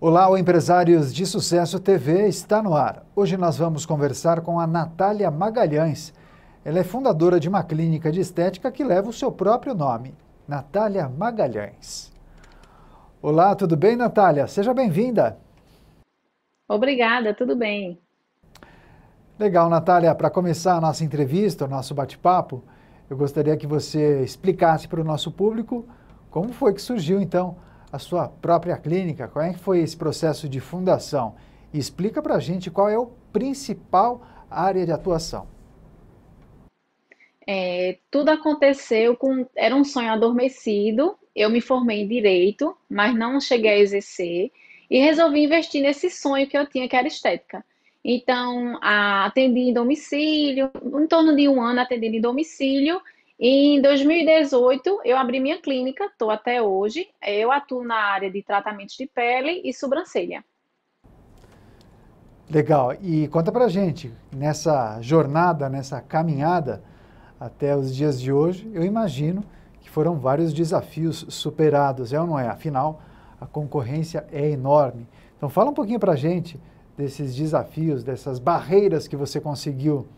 Olá, o Empresários de Sucesso TV está no ar. Hoje nós vamos conversar com a Natália Magalhães. Ela é fundadora de uma clínica de estética que leva o seu próprio nome, Natália Magalhães. Olá, tudo bem, Natália? Seja bem-vinda. Obrigada, tudo bem. Legal, Natália. Para começar a nossa entrevista, o nosso bate-papo, eu gostaria que você explicasse para o nosso público como foi que surgiu, então, a sua própria clínica. Como é que foi esse processo de fundação? E explica para a gente qual é o principal área de atuação. É, tudo aconteceu com. Era um sonho adormecido. Eu me formei em direito, mas não cheguei a exercer. E resolvi investir nesse sonho que eu tinha, que era estética. Então, a, atendi em domicílio, em torno de um ano atendendo em domicílio em 2018, eu abri minha clínica, estou até hoje. Eu atuo na área de tratamento de pele e sobrancelha. Legal. E conta pra gente, nessa jornada, nessa caminhada até os dias de hoje, eu imagino que foram vários desafios superados, é ou não é? Afinal, a concorrência é enorme. Então fala um pouquinho pra gente desses desafios, dessas barreiras que você conseguiu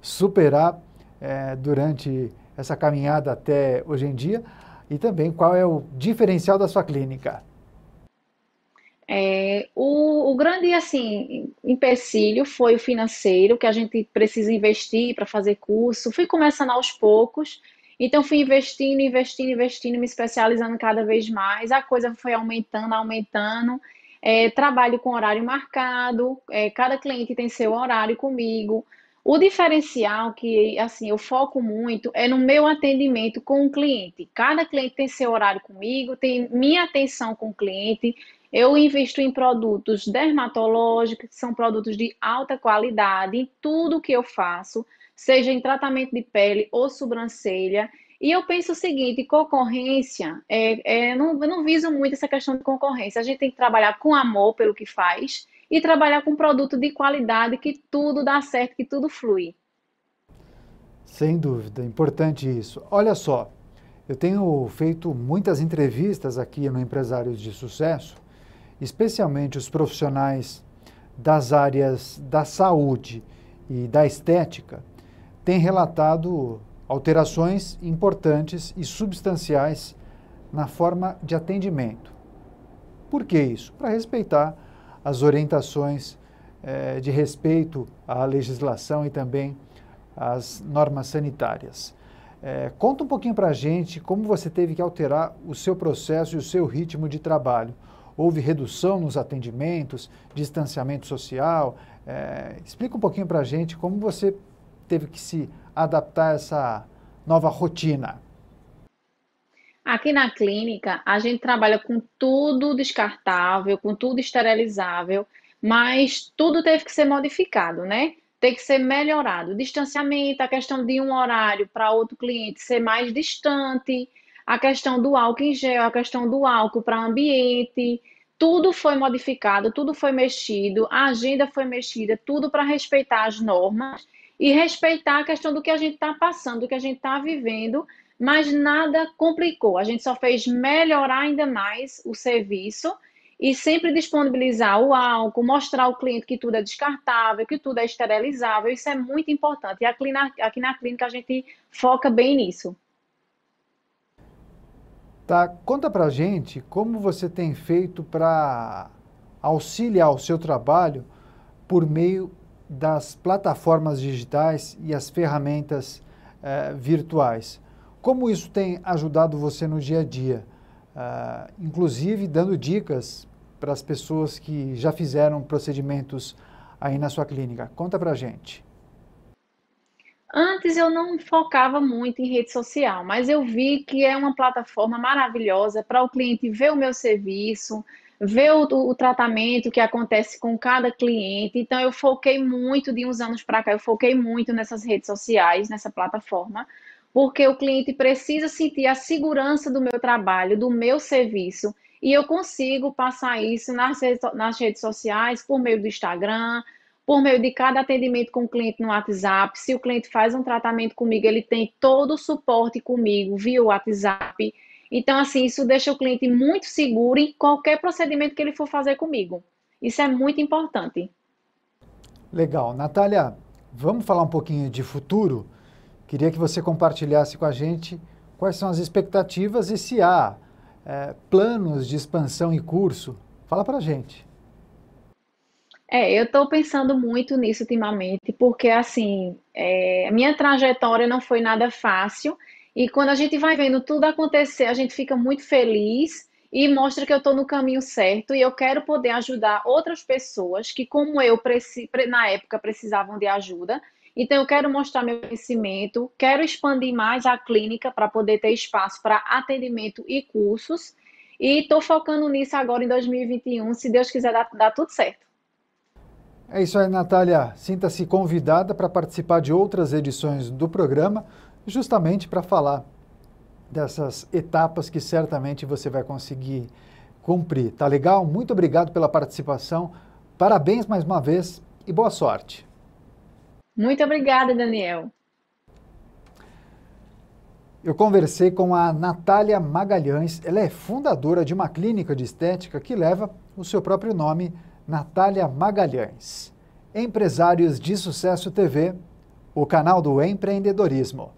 superar é, durante essa caminhada até hoje em dia? E também qual é o diferencial da sua clínica? É, o, o, grande assim empecilho foi o financeiro, que a gente precisa investir para fazer curso. Fui começando aos poucos, então fui investindo, investindo, investindo, me especializando cada vez mais. A coisa foi aumentando, aumentando. É, trabalho com horário marcado, é, cada cliente tem seu horário comigo. O diferencial que, assim, eu foco muito é no meu atendimento com o cliente. Cada cliente tem seu horário comigo, tem minha atenção com o cliente. Eu invisto em produtos dermatológicos, que são produtos de alta qualidade, em tudo que eu faço, seja em tratamento de pele ou sobrancelha. E eu penso o seguinte: concorrência, é, é, não, eu não viso muito essa questão de concorrência. A gente tem que trabalhar com amor pelo que faz e trabalhar com produto de qualidade, que tudo dá certo, que tudo flui. Sem dúvida, importante isso. Olha só, eu tenho feito muitas entrevistas aqui no Empresários de Sucesso, especialmente os profissionais das áreas da saúde e da estética, têm relatado alterações importantes e substanciais na forma de atendimento. Por que isso? Para respeitar as orientações eh, de respeito à legislação e também às normas sanitárias. Eh, conta um pouquinho para a gente como você teve que alterar o seu processo e o seu ritmo de trabalho. Houve redução nos atendimentos, distanciamento social. Eh, explica um pouquinho para a gente como você teve que se adaptar a essa nova rotina. Aqui na clínica, a gente trabalha com tudo descartável, com tudo esterilizável, mas tudo teve que ser modificado, né? Tem que ser melhorado. O distanciamento, a questão de um horário para outro cliente ser mais distante, a questão do álcool em gel, a questão do álcool para ambiente, tudo foi modificado, tudo foi mexido, a agenda foi mexida, tudo para respeitar as normas e respeitar a questão do que a gente está passando, do que a gente está vivendo mas nada complicou. A gente só fez melhorar ainda mais o serviço e sempre disponibilizar o álcool, mostrar ao cliente que tudo é descartável, que tudo é esterilizável. Isso é muito importante. E aqui na, clínica a gente foca bem nisso. Tá, conta pra gente como você tem feito para auxiliar o seu trabalho por meio das plataformas digitais e as ferramentas eh, virtuais. Como isso tem ajudado você no dia a dia? Ah, inclusive dando dicas para as pessoas que já fizeram procedimentos aí na sua clínica. Conta pra gente. Antes eu não focava muito em rede social, mas eu vi que é uma plataforma maravilhosa para o cliente ver o meu serviço, ver o, o, tratamento que acontece com cada cliente. Então eu foquei muito de uns anos para cá, eu foquei muito nessas redes sociais, nessa plataforma porque o cliente precisa sentir a segurança do meu trabalho, do meu serviço. E eu consigo passar isso nas redes, nas redes sociais, por meio do Instagram, por meio de cada atendimento com o cliente no WhatsApp. Se o cliente faz um tratamento comigo, ele tem todo o suporte comigo via WhatsApp. Então, assim, isso deixa o cliente muito seguro em qualquer procedimento que ele for fazer comigo. Isso é muito importante. Legal. Natália, vamos falar um pouquinho de futuro? Queria que você compartilhasse com a gente quais são as expectativas e se há é, planos de expansão em curso. Fala para a gente. É, eu estou pensando muito nisso ultimamente, porque assim, é, minha trajetória não foi nada fácil, e quando a gente vai vendo tudo acontecer, a gente fica muito feliz, e mostra que eu estou no caminho certo e eu quero poder ajudar outras pessoas que, como eu, na época precisavam de ajuda. Então, eu quero mostrar meu conhecimento, quero expandir mais a clínica para poder ter espaço para atendimento e cursos. E estou focando nisso agora em 2021, se Deus quiser dar, dar tudo certo. É isso aí, Natália. Sinta-se convidada para participar de outras edições do programa, justamente para falar dessas etapas que certamente você vai conseguir cumprir. Tá legal? Muito obrigado pela participação. Parabéns mais uma vez e boa sorte. Muito obrigada, Daniel. Eu conversei com a Natália Magalhães, ela é fundadora de uma clínica de estética que leva o seu próprio nome, Natália Magalhães. Empresários de Sucesso TV, o canal do empreendedorismo.